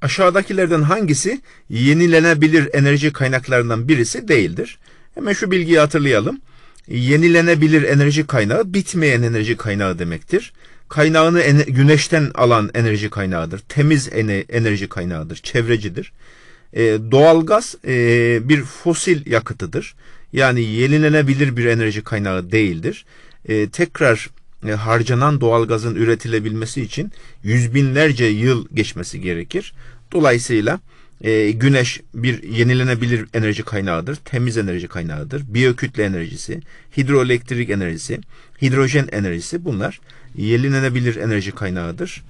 Aşağıdakilerden hangisi yenilenebilir enerji kaynaklarından birisi değildir? Hemen şu bilgiyi hatırlayalım. Yenilenebilir enerji kaynağı bitmeyen enerji kaynağı demektir. Kaynağını güneşten alan enerji kaynağıdır. Temiz enerji kaynağıdır, çevrecidir. E, doğalgaz e, bir fosil yakıtıdır. Yani yenilenebilir bir enerji kaynağı değildir. E, tekrar e, harcanan doğalgazın üretilebilmesi için yüz binlerce yıl geçmesi gerekir. Dolayısıyla e, güneş bir yenilenebilir enerji kaynağıdır, temiz enerji kaynağıdır. Biyokütle enerjisi, hidroelektrik enerjisi, hidrojen enerjisi bunlar yenilenebilir enerji kaynağıdır.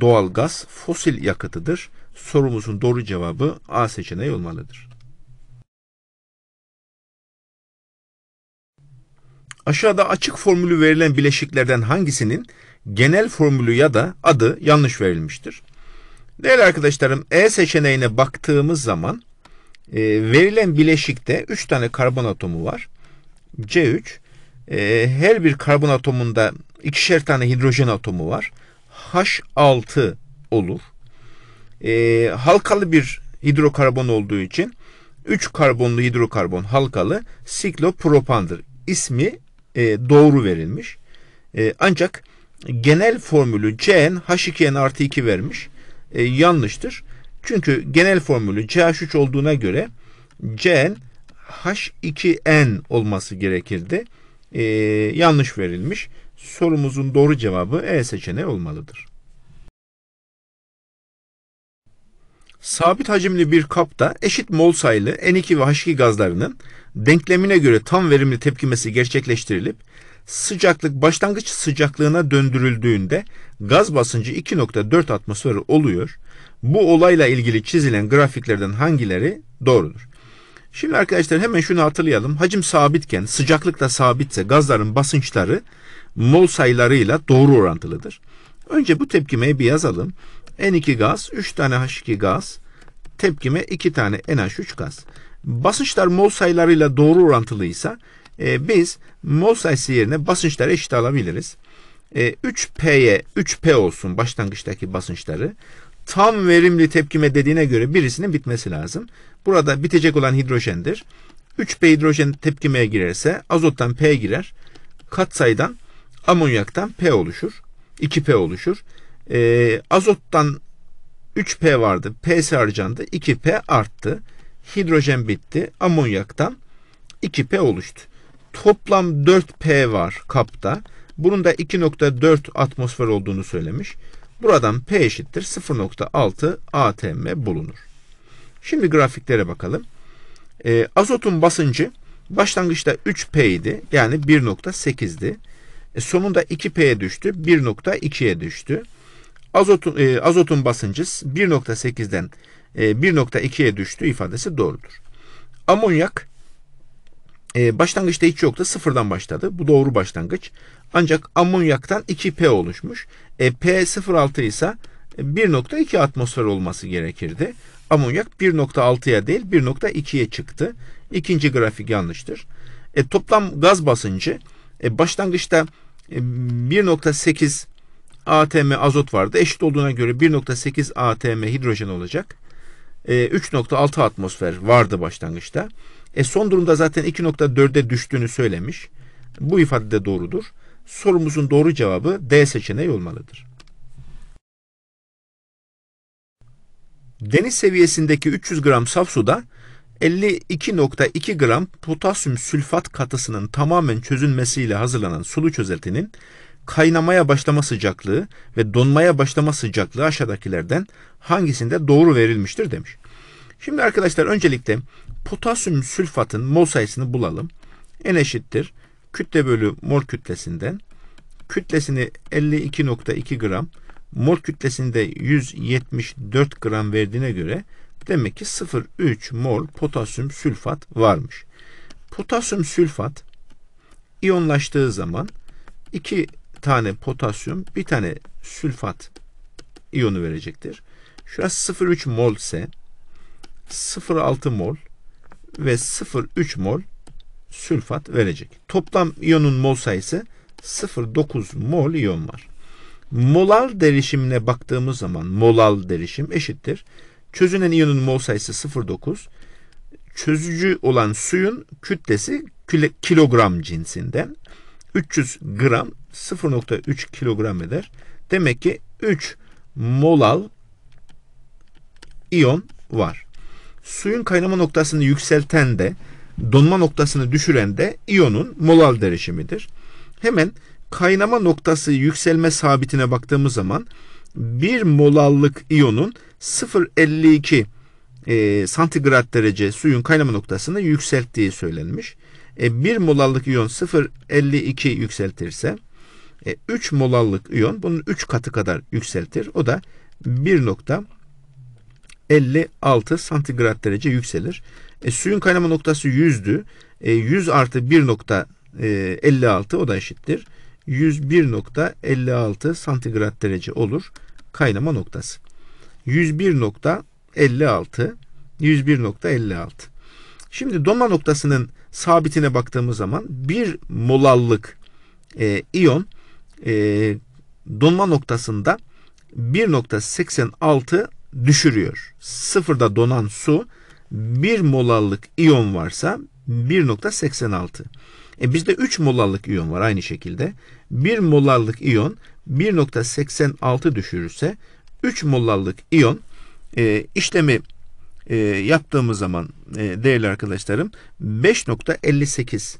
Doğal gaz fosil yakıtıdır. Sorumuzun doğru cevabı A seçeneği olmalıdır. Aşağıda açık formülü verilen bileşiklerden hangisinin genel formülü ya da adı yanlış verilmiştir? Değerli arkadaşlarım E seçeneğine baktığımız zaman e, verilen bileşikte 3 tane karbon atomu var. C3 e, her bir karbon atomunda ikişer tane hidrojen atomu var. H6 olur. E, halkalı bir hidrokarbon olduğu için 3 karbonlu hidrokarbon halkalı siklopropandır. İsmi e, doğru verilmiş. E, ancak genel formülü Cn H2n artı 2 vermiş. E, yanlıştır. Çünkü genel formülü CH3 olduğuna göre Cn H2n olması gerekirdi. E, yanlış verilmiş. Sorumuzun doğru cevabı E seçeneği olmalıdır. Sabit hacimli bir kapta eşit mol sayılı N2 ve H2 gazlarının denklemine göre tam verimli tepkimesi gerçekleştirilip sıcaklık başlangıç sıcaklığına döndürüldüğünde gaz basıncı 2.4 atmosfer oluyor. Bu olayla ilgili çizilen grafiklerden hangileri doğrudur? Şimdi arkadaşlar hemen şunu hatırlayalım. Hacim sabitken sıcaklık da sabitse gazların basınçları mol sayılarıyla doğru orantılıdır. Önce bu tepkimeyi bir yazalım. N2 gaz, 3 tane H2 gaz, tepkime 2 tane NH3 gaz. Basınçlar mol sayılarıyla doğru orantılıysa e, biz mol sayısı yerine basınçları eşit alabiliriz. E, 3P'ye 3P olsun başlangıçtaki basınçları. Tam verimli tepkime dediğine göre birisinin bitmesi lazım. Burada bitecek olan hidrojendir. 3P hidrojen tepkimeye girerse azottan P girer. Katsayıdan amonyaktan P oluşur. 2P oluşur. E, azottan 3P vardı. P'si harcandı. 2P arttı. Hidrojen bitti. Amonyaktan 2P oluştu. Toplam 4P var kapta. Bunun da 2.4 atmosfer olduğunu söylemiş. Buradan P eşittir 0.6 atm bulunur. Şimdi grafiklere bakalım. E, azotun basıncı başlangıçta 3P idi. Yani 1.8'di. E, sonunda 2P'ye düştü. 1.2'ye düştü. Azotun, e, azotun basıncı 1.8'den e, 1.2'ye düştü ifadesi doğrudur. Amonyak e, başlangıçta hiç yoktu. Sıfırdan başladı. Bu doğru başlangıç. Ancak amonyaktan 2P oluşmuş. E, P06 ise 1.2 atmosfer olması gerekirdi. Amonyak 1.6'ya değil 1.2'ye çıktı. İkinci grafik yanlıştır. E, toplam gaz basıncı e, başlangıçta 1.8 e, ATM azot vardı. Eşit olduğuna göre 1.8 ATM hidrojen olacak. E, 3.6 atmosfer vardı başlangıçta. E, son durumda zaten 2.4'e düştüğünü söylemiş. Bu ifade de doğrudur. Sorumuzun doğru cevabı D seçeneği olmalıdır. Deniz seviyesindeki 300 gram saf suda 52.2 gram potasyum sülfat katısının tamamen çözünmesiyle hazırlanan sulu çözeltinin kaynamaya başlama sıcaklığı ve donmaya başlama sıcaklığı aşağıdakilerden hangisinde doğru verilmiştir demiş. Şimdi arkadaşlar öncelikle potasyum sülfatın mol sayısını bulalım. En eşittir kütle bölü mol kütlesinden. Kütlesini 52.2 gram, mol kütlesinde 174 gram verdiğine göre demek ki 0,3 mol potasyum sülfat varmış. Potasyum sülfat iyonlaştığı zaman 2 tane potasyum, bir tane sülfat iyonu verecektir. Şurası 0,3 mol ise 0,6 mol ve 0,3 mol sülfat verecek. Toplam iyonun mol sayısı 0,9 mol iyon var. Molal derişimine baktığımız zaman molal derişim eşittir. Çözünen iyonun mol sayısı 0,9. Çözücü olan suyun kütlesi kilogram cinsinden. 300 gram 0.3 kilogram eder. Demek ki 3 molal iyon var. Suyun kaynama noktasını yükselten de donma noktasını düşüren de iyonun molal derişimidir. Hemen kaynama noktası yükselme sabitine baktığımız zaman 1 molallık iyonun 0.52 e, santigrat derece suyun kaynama noktasını yükselttiği söylenmiş e, 1 molallık iyon 0.52 yükseltirse e, 3 molallık iyon bunun 3 katı kadar yükseltir. O da 1.56 santigrat derece yükselir. E, suyun kaynama noktası 100'dü. E, 100 artı 1.56 e, o da eşittir. 101.56 santigrat derece olur kaynama noktası. 101.56 101.56 Şimdi donma noktasının sabitine baktığımız zaman bir molallık e, iyon e, donma noktasında 1.86 düşürüyor. Sıfırda donan su bir molallık iyon varsa 1.86. E bizde 3 molallık iyon var aynı şekilde. 1 molallık iyon 1.86 düşürürse 3 molallık iyon e, işlemi e, yaptığımız zaman e, değerli arkadaşlarım 5.58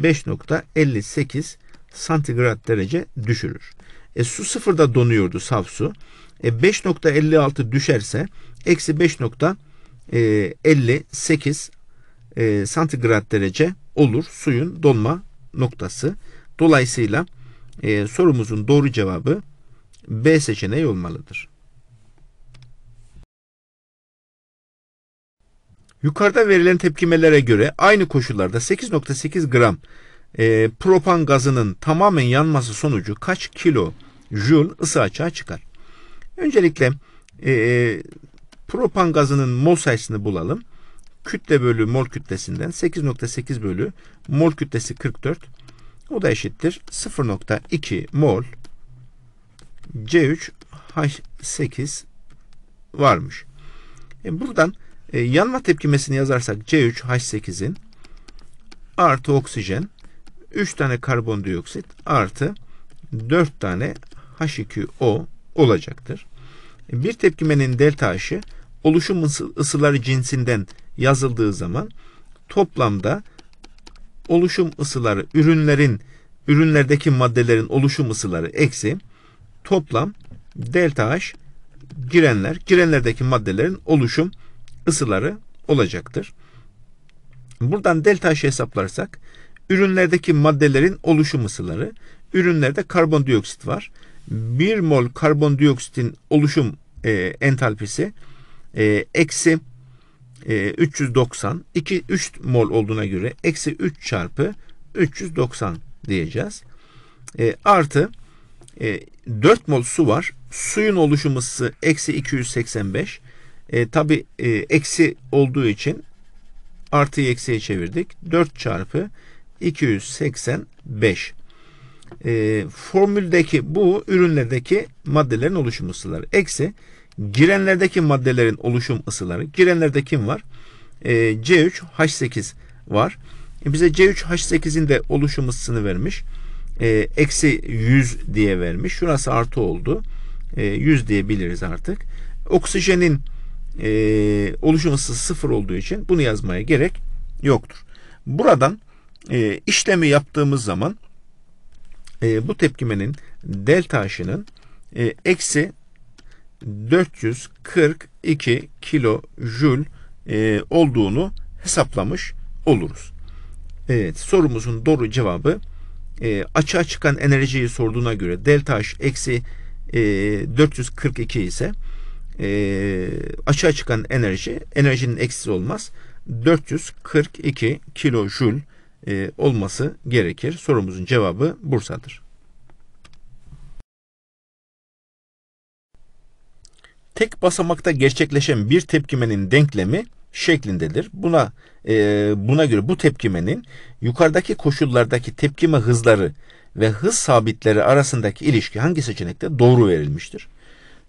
5.58 santigrat derece düşürür. E, su sıfırda donuyordu saf su. E, 5.56 düşerse eksi 5.58 e, santigrat derece olur suyun donma noktası. Dolayısıyla e, sorumuzun doğru cevabı B seçeneği olmalıdır. Yukarıda verilen tepkimelere göre aynı koşullarda 8.8 gram e, propan gazının tamamen yanması sonucu kaç kilo jül ısı açığa çıkar? Öncelikle e, e, propan gazının mol sayısını bulalım. Kütle bölü mol kütlesinden 8.8 bölü mol kütlesi 44. O da eşittir 0.2 mol C3H8 varmış. E buradan e, yanma tepkimesini yazarsak C3H8'in artı oksijen 3 tane karbondioksit artı 4 tane H2O olacaktır. E, bir tepkimenin delta H'ı oluşum ısıları cinsinden yazıldığı zaman toplamda oluşum ısıları ürünlerin ürünlerdeki maddelerin oluşum ısıları eksi toplam delta H girenler girenlerdeki maddelerin oluşum ısıları olacaktır. Buradan delta H hesaplarsak ürünlerdeki maddelerin oluşum ısıları, ürünlerde karbondioksit var. 1 mol karbondioksitin oluşum e, entalpisi e, eksi e, 390 2 3 mol olduğuna göre eksi 3 çarpı 390 diyeceğiz. E, artı e, 4 mol su var. Suyun oluşum ısısı eksi 285. E, Tabi e, eksi olduğu için artıyı eksiye çevirdik. 4 çarpı 285. E, formüldeki bu ürünlerdeki maddelerin oluşum ısıları. Eksi girenlerdeki maddelerin oluşum ısıları. Girenlerde kim var? E, C3H8 var. E, bize C3H8'in de oluşum ısısını vermiş. E, eksi 100 diye vermiş. Şurası artı oldu. E, 100 diyebiliriz artık. Oksijenin e, oluşum ısısı sıfır olduğu için bunu yazmaya gerek yoktur. Buradan e, işlemi yaptığımız zaman e, bu tepkimenin delta H'ının e, eksi 442 kilo jül e, olduğunu hesaplamış oluruz. Evet sorumuzun doğru cevabı e, açığa çıkan enerjiyi sorduğuna göre delta H eksi e, 442 ise e, açığa çıkan enerji enerjinin eksisi olmaz. 442 kilojul e, olması gerekir. Sorumuzun cevabı Bursa'dır. Tek basamakta gerçekleşen bir tepkimenin denklemi şeklindedir. Buna e, buna göre bu tepkimenin yukarıdaki koşullardaki tepkime hızları ve hız sabitleri arasındaki ilişki hangi seçenekte doğru verilmiştir?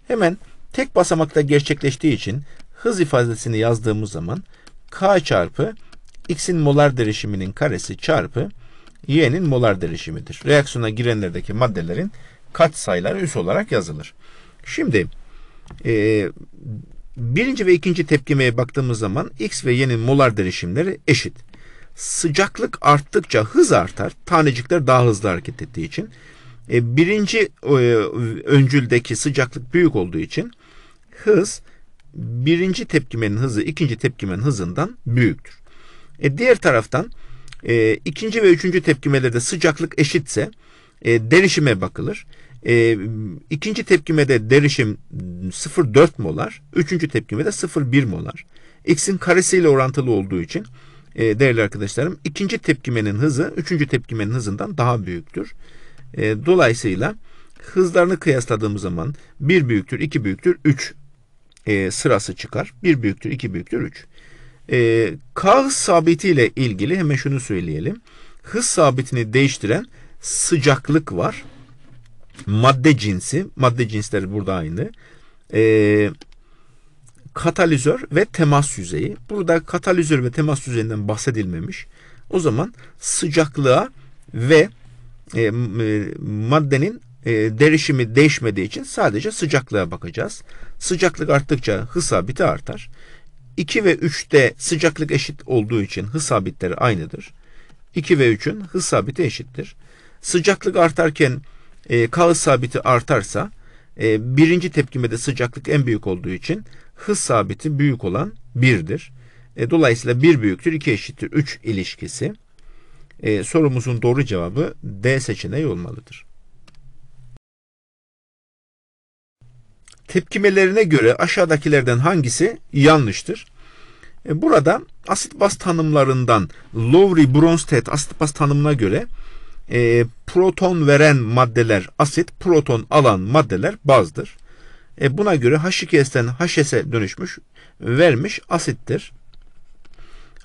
Hemen tek basamakta gerçekleştiği için hız ifadesini yazdığımız zaman k çarpı x'in molar derişiminin karesi çarpı y'nin molar derişimidir. Reaksiyona girenlerdeki maddelerin kat sayıları üs olarak yazılır. Şimdi e, birinci ve ikinci tepkimeye baktığımız zaman x ve y'nin molar derişimleri eşit. Sıcaklık arttıkça hız artar. Tanecikler daha hızlı hareket ettiği için. E, birinci e, öncüldeki sıcaklık büyük olduğu için hız birinci tepkimenin hızı ikinci tepkimenin hızından büyüktür. E, diğer taraftan e, ikinci ve üçüncü tepkimelerde sıcaklık eşitse e, derişime bakılır. E, ikinci tepkimede derişim 0,4 molar, üçüncü tepkimede 0,1 molar. X'in karesiyle orantılı olduğu için e, değerli arkadaşlarım ikinci tepkimenin hızı üçüncü tepkimenin hızından daha büyüktür. E, dolayısıyla hızlarını kıyasladığımız zaman 1 büyüktür, 2 büyüktür, 3 e, sırası çıkar. Bir büyüktür, iki büyüktür, üç. E, K ile ilgili hemen şunu söyleyelim. Hız sabitini değiştiren sıcaklık var. Madde cinsi, madde cinsleri burada aynı. E, katalizör ve temas yüzeyi. Burada katalizör ve temas yüzeyinden bahsedilmemiş. O zaman sıcaklığa ve e, e maddenin e, derişimi değişmediği için sadece sıcaklığa bakacağız. Sıcaklık arttıkça hız sabiti artar. 2 ve 3'te sıcaklık eşit olduğu için hız sabitleri aynıdır. 2 ve 3'ün hız sabiti eşittir. Sıcaklık artarken e, K hız sabiti artarsa e, birinci tepkimede sıcaklık en büyük olduğu için hız sabiti büyük olan 1'dir. E, dolayısıyla 1 büyüktür 2 eşittir 3 ilişkisi. E, sorumuzun doğru cevabı D seçeneği olmalıdır. tepkimelerine göre aşağıdakilerden hangisi yanlıştır? E, burada asit baz tanımlarından Lowry Bronsted asit baz tanımına göre e, proton veren maddeler asit, proton alan maddeler bazdır. E, buna göre H2S'ten HS'e dönüşmüş, vermiş asittir.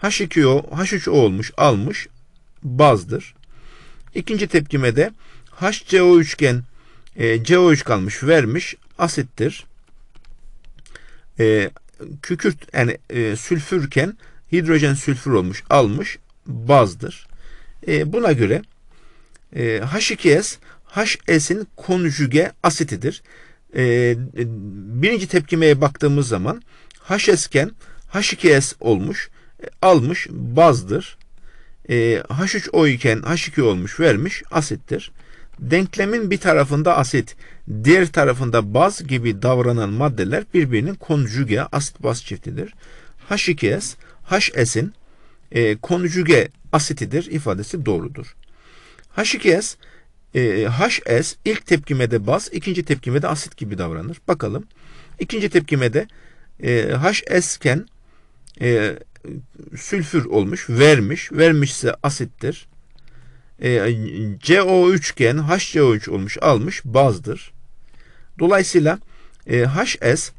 H2O, H3O olmuş, almış bazdır. İkinci tepkimede HCO üçgen e, CO3 kalmış, vermiş asittir. E, kükürt yani e, sülfürken hidrojen sülfür olmuş almış bazdır. E, buna göre e, H2S HS'in konjüge asitidir. E, birinci tepkimeye baktığımız zaman HS'ken H2S olmuş e, almış bazdır. E, H3O iken H2 olmuş vermiş asittir. Denklemin bir tarafında asit, Diğer tarafında baz gibi davranan maddeler birbirinin konjüge asit baz çiftidir. H2S, HS'in e, konjüge asitidir ifadesi doğrudur. H2S, e, HS ilk tepkimede baz, ikinci tepkimede asit gibi davranır. Bakalım. İkinci tepkimede e, HS iken e, sülfür olmuş, vermiş. Vermişse asittir. E, CO3 iken HCO3 olmuş, almış, bazdır. Dolayısıyla e, HS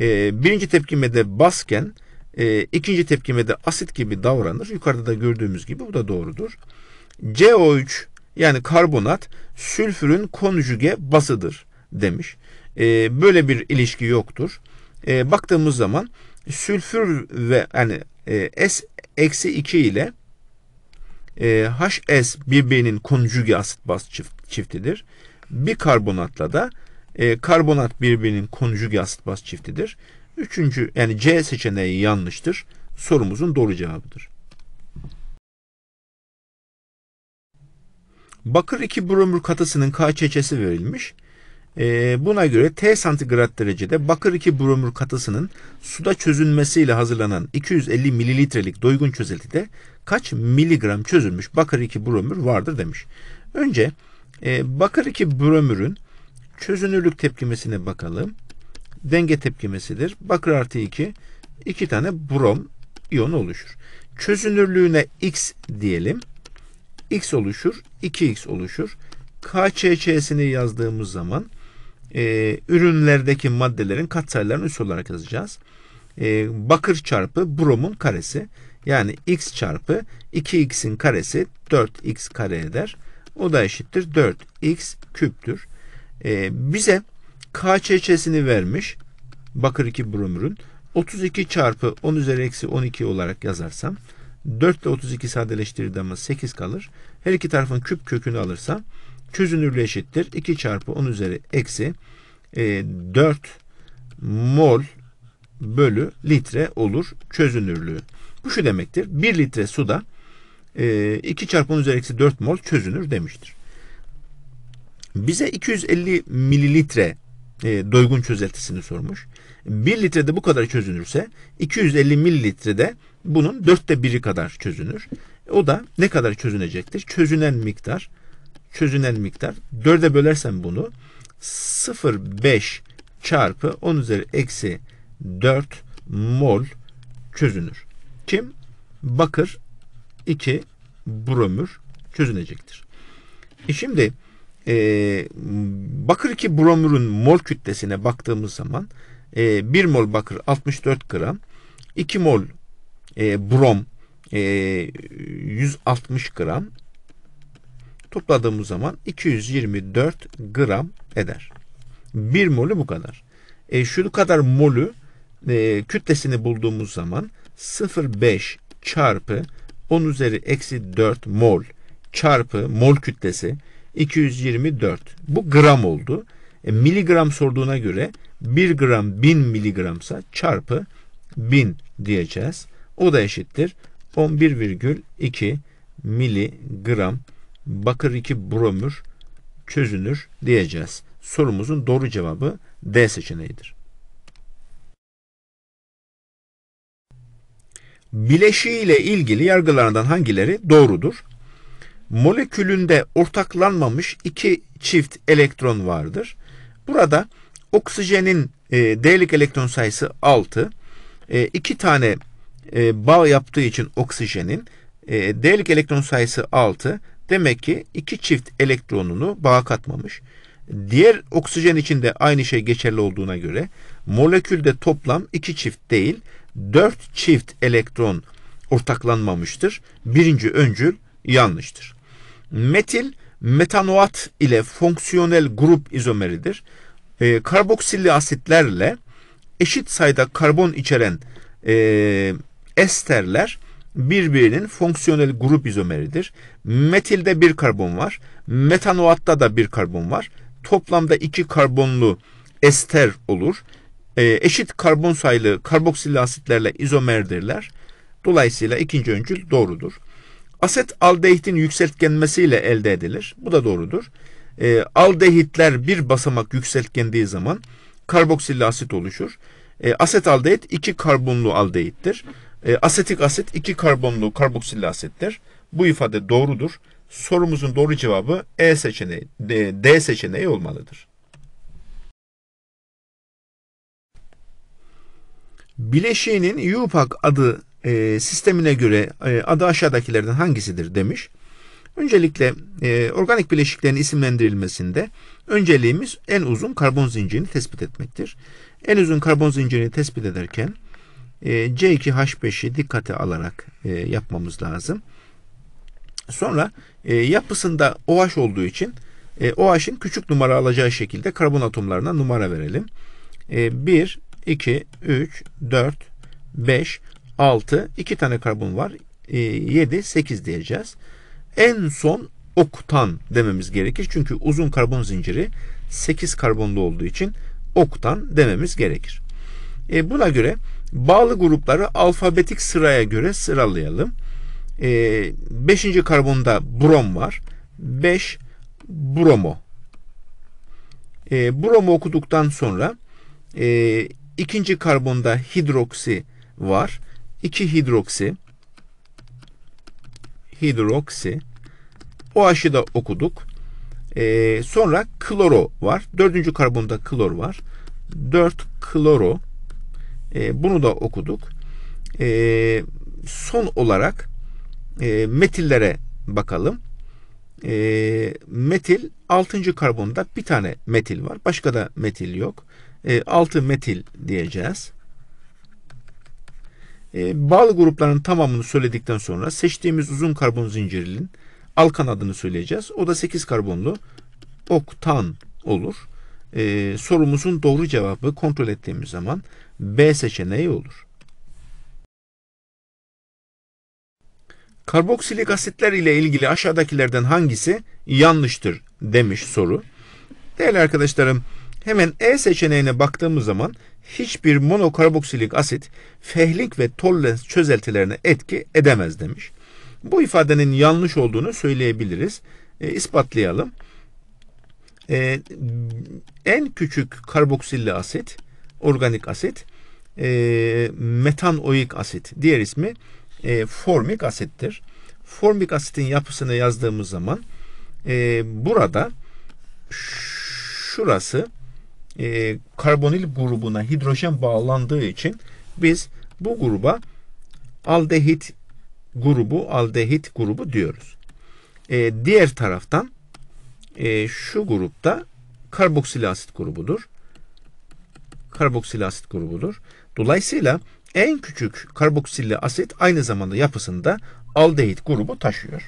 e, birinci tepkimede basken e, ikinci tepkimede asit gibi davranır. Yukarıda da gördüğümüz gibi bu da doğrudur. CO3 yani karbonat sülfürün konjüge basıdır demiş. E, böyle bir ilişki yoktur. E, baktığımız zaman sülfür ve yani e, S-2 ile e, HS birbirinin konjüge asit bas çift, çiftidir. Bir karbonatla da e, karbonat birbirinin konjugü asit baz çiftidir. Üçüncü yani C seçeneği yanlıştır. Sorumuzun doğru cevabıdır. Bakır 2 bromür katısının KÇÇ'si verilmiş. E, buna göre T santigrat derecede bakır 2 bromür katısının suda çözünmesiyle hazırlanan 250 mililitrelik doygun çözeltide kaç miligram çözülmüş bakır 2 bromür vardır demiş. Önce e, bakır 2 bromürün Çözünürlük tepkimesine bakalım. Denge tepkimesidir. Bakır artı 2 iki tane brom iyonu oluşur. Çözünürlüğüne x diyelim. x oluşur. 2x oluşur. KÇÇ'sini yazdığımız zaman e, ürünlerdeki maddelerin katsayılarını üst olarak yazacağız. E, bakır çarpı bromun karesi. Yani x çarpı 2x'in karesi 4x kare eder. O da eşittir 4x küptür. E, bize KÇÇ'sini vermiş. Bakır 2 bromürün. 32 çarpı 10 üzeri eksi 12 olarak yazarsam 4 ile 32 sadeleştirdiğimde 8 kalır. Her iki tarafın küp kökünü alırsam çözünürlüğü eşittir. 2 çarpı 10 üzeri eksi e, 4 mol bölü litre olur çözünürlüğü. Bu şu demektir. 1 litre suda e, 2 çarpı 10 üzeri eksi 4 mol çözünür demiştir. Bize 250 mililitre e, doygun çözeltisini sormuş. 1 litrede bu kadar çözünürse 250 mililitrede bunun dörtte biri kadar çözünür. O da ne kadar çözünecektir? Çözünen miktar çözünen miktar. dörde bölersem bunu 0,5 çarpı 10 üzeri eksi 4 mol çözünür. Kim? Bakır 2 bromür çözünecektir. E şimdi e, ee, bakır 2 bromürün mol kütlesine baktığımız zaman e, 1 mol bakır 64 gram, 2 mol e, brom e, 160 gram topladığımız zaman 224 gram eder. 1 molü bu kadar. E, şu kadar molü e, kütlesini bulduğumuz zaman 0,5 çarpı 10 üzeri eksi 4 mol çarpı mol kütlesi 224. Bu gram oldu. E, miligram sorduğuna göre 1 gram 1000 miligramsa çarpı 1000 diyeceğiz. O da eşittir. 11,2 miligram bakır 2 bromür çözünür diyeceğiz. Sorumuzun doğru cevabı D seçeneğidir. Bileşiği ile ilgili yargılarından hangileri doğrudur? molekülünde ortaklanmamış iki çift elektron vardır. Burada oksijenin e, D'lik elektron sayısı 6. E, iki tane e, bağ yaptığı için oksijenin e, D'lik elektron sayısı 6. Demek ki iki çift elektronunu bağa katmamış. Diğer oksijen için de aynı şey geçerli olduğuna göre molekülde toplam iki çift değil dört çift elektron ortaklanmamıştır. Birinci öncül yanlıştır. Metil metanoat ile fonksiyonel grup izomeridir. E, ee, karboksilli asitlerle eşit sayıda karbon içeren e, esterler birbirinin fonksiyonel grup izomeridir. Metilde bir karbon var. Metanoatta da bir karbon var. Toplamda iki karbonlu ester olur. E, eşit karbon sayılı karboksilli asitlerle izomerdirler. Dolayısıyla ikinci öncül doğrudur. Aset aldehitin yükseltgenmesiyle elde edilir. Bu da doğrudur. E, aldehitler bir basamak yükseltgendiği zaman karboksilli asit oluşur. E, aset aldehit iki karbonlu aldehittir. E, asetik asit iki karbonlu karboksilli asittir. Bu ifade doğrudur. Sorumuzun doğru cevabı E seçeneği, D, seçeneği olmalıdır. Bileşiğinin UPAC adı e, sistemine göre e, adı aşağıdakilerden hangisidir demiş. Öncelikle e, organik bileşiklerin isimlendirilmesinde önceliğimiz en uzun karbon zincirini tespit etmektir. En uzun karbon zincirini tespit ederken e, C2H5'i dikkate alarak e, yapmamız lazım. Sonra e, yapısında OH olduğu için e, OH'ın küçük numara alacağı şekilde karbon atomlarına numara verelim. E, 1, 2, 3, 4, 5. 6, 2 tane karbon var. 7, ee, 8 diyeceğiz. En son oktan dememiz gerekir. Çünkü uzun karbon zinciri 8 karbonlu olduğu için oktan dememiz gerekir. E, buna göre bağlı grupları alfabetik sıraya göre sıralayalım. 5. E, ee, beşinci karbonda brom var. 5 bromo. E, bromo okuduktan sonra e, ikinci karbonda hidroksi var. 2 hidroksi hidroksi OH'ı da okuduk. Ee, sonra kloro var. Dördüncü karbonda klor var. 4 kloro e, bunu da okuduk. E, son olarak e, metillere bakalım. E, metil 6. karbonda bir tane metil var. Başka da metil yok. E, 6 metil diyeceğiz. E, ee, bağlı grupların tamamını söyledikten sonra seçtiğimiz uzun karbon zincirinin alkan adını söyleyeceğiz. O da 8 karbonlu oktan olur. E, sorumuzun doğru cevabı kontrol ettiğimiz zaman B seçeneği olur. Karboksilik asitler ile ilgili aşağıdakilerden hangisi yanlıştır demiş soru. Değerli arkadaşlarım, Hemen E seçeneğine baktığımız zaman hiçbir monokarboksilik asit Fehling ve tollens çözeltilerine etki edemez demiş. Bu ifadenin yanlış olduğunu söyleyebiliriz. E, ispatlayalım. E, en küçük karboksilli asit, organik asit, e, metanoik asit. Diğer ismi e, formik asittir. Formik asitin yapısını yazdığımız zaman e, burada şurası e, karbonil grubuna hidrojen bağlandığı için biz bu gruba aldehit grubu, aldehit grubu diyoruz. E, diğer taraftan e, şu grupta karboksil asit grubudur. Karboksil asit grubudur. Dolayısıyla en küçük karboksilli asit aynı zamanda yapısında aldehit grubu taşıyor.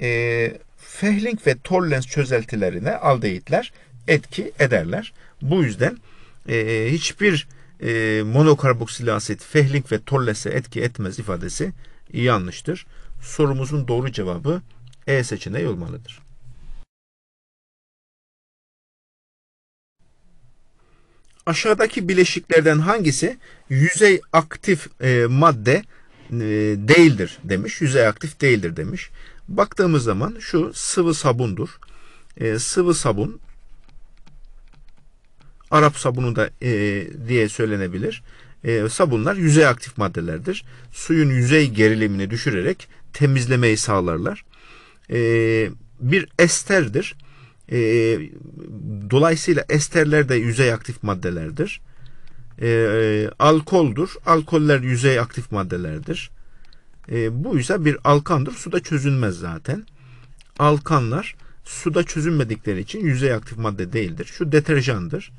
E, Fehling ve Torlens çözeltilerine aldehitler etki ederler. Bu yüzden e, hiçbir e, monokarboksil asit, fehling ve tollese etki etmez ifadesi yanlıştır. Sorumuzun doğru cevabı E seçeneği olmalıdır. Aşağıdaki bileşiklerden hangisi yüzey aktif e, madde e, değildir demiş. Yüzey aktif değildir demiş. Baktığımız zaman şu sıvı sabundur. E, sıvı sabun Arap sabunu da e, diye söylenebilir. E, sabunlar yüzey aktif maddelerdir. Suyun yüzey gerilimini düşürerek temizlemeyi sağlarlar. E, bir esterdir. E, dolayısıyla esterler de yüzey aktif maddelerdir. E, alkoldur. Alkoller yüzey aktif maddelerdir. E, bu ise bir alkandır. Suda çözünmez zaten. Alkanlar suda çözünmedikleri için yüzey aktif madde değildir. Şu deterjandır.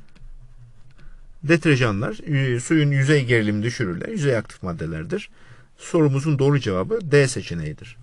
Deterjanlar e, suyun yüzey gerilimi düşürürler. Yüzey aktif maddelerdir. Sorumuzun doğru cevabı D seçeneğidir.